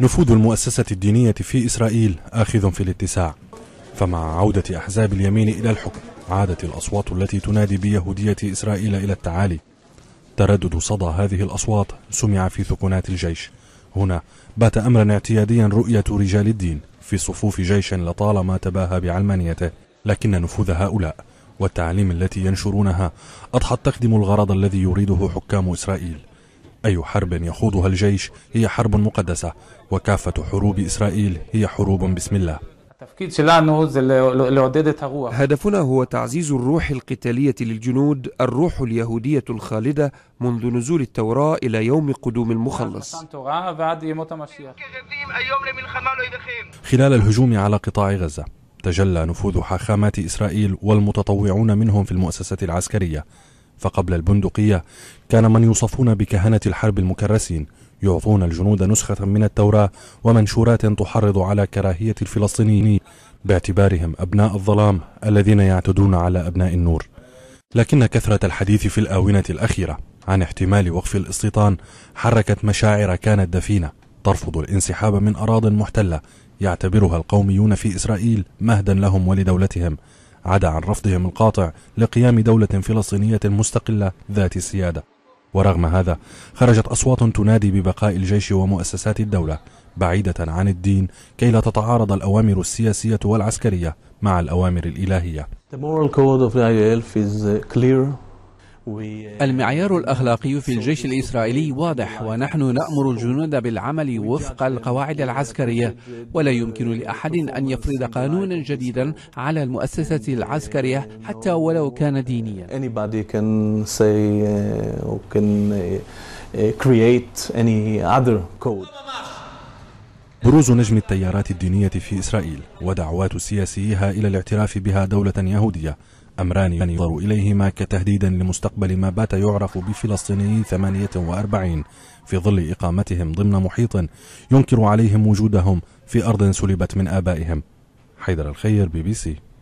نفوذ المؤسسة الدينية في إسرائيل آخذ في الاتساع فمع عودة أحزاب اليمين إلى الحكم عادت الأصوات التي تنادي بيهودية إسرائيل إلى التعالي تردد صدى هذه الأصوات سمع في ثكنات الجيش هنا بات أمرا اعتياديا رؤية رجال الدين في صفوف جيش لطالما تباهى بعلمانيته لكن نفوذ هؤلاء والتعاليم التي ينشرونها أضحت تخدم الغرض الذي يريده حكام إسرائيل أي حرب يخوضها الجيش هي حرب مقدسة وكافة حروب إسرائيل هي حروب بسم الله هدفنا هو تعزيز الروح القتالية للجنود الروح اليهودية الخالدة منذ نزول التوراة إلى يوم قدوم المخلص خلال الهجوم على قطاع غزة تجلى نفوذ حاخامات إسرائيل والمتطوعون منهم في المؤسسة العسكرية فقبل البندقية كان من يوصفون بكهنة الحرب المكرسين يعطون الجنود نسخة من التوراة ومنشورات تحرض على كراهية الفلسطينيين باعتبارهم أبناء الظلام الذين يعتدون على أبناء النور لكن كثرة الحديث في الآونة الأخيرة عن احتمال وقف الاستيطان حركت مشاعر كانت دفينة ترفض الانسحاب من أراض محتلة يعتبرها القوميون في إسرائيل مهدا لهم ولدولتهم عدا عن رفضهم القاطع لقيام دولة فلسطينية مستقلة ذات السيادة ورغم هذا خرجت أصوات تنادي ببقاء الجيش ومؤسسات الدولة بعيدة عن الدين كي لا تتعارض الأوامر السياسية والعسكرية مع الأوامر الإلهية The moral code of the is uh, clear المعيار الأخلاقي في الجيش الإسرائيلي واضح ونحن نأمر الجنود بالعمل وفق القواعد العسكرية ولا يمكن لأحد أن يفرض قانونا جديدا على المؤسسة العسكرية حتى ولو كان دينيا بروز نجم التيارات الدينية في إسرائيل ودعوات سياسيها إلى الاعتراف بها دولة يهودية أمران ينظر إليهما كتهديدا لمستقبل ما بات يعرف بفلسطيني 48 في ظل إقامتهم ضمن محيط ينكر عليهم وجودهم في أرض سلبت من آبائهم حيدر الخير بي بي سي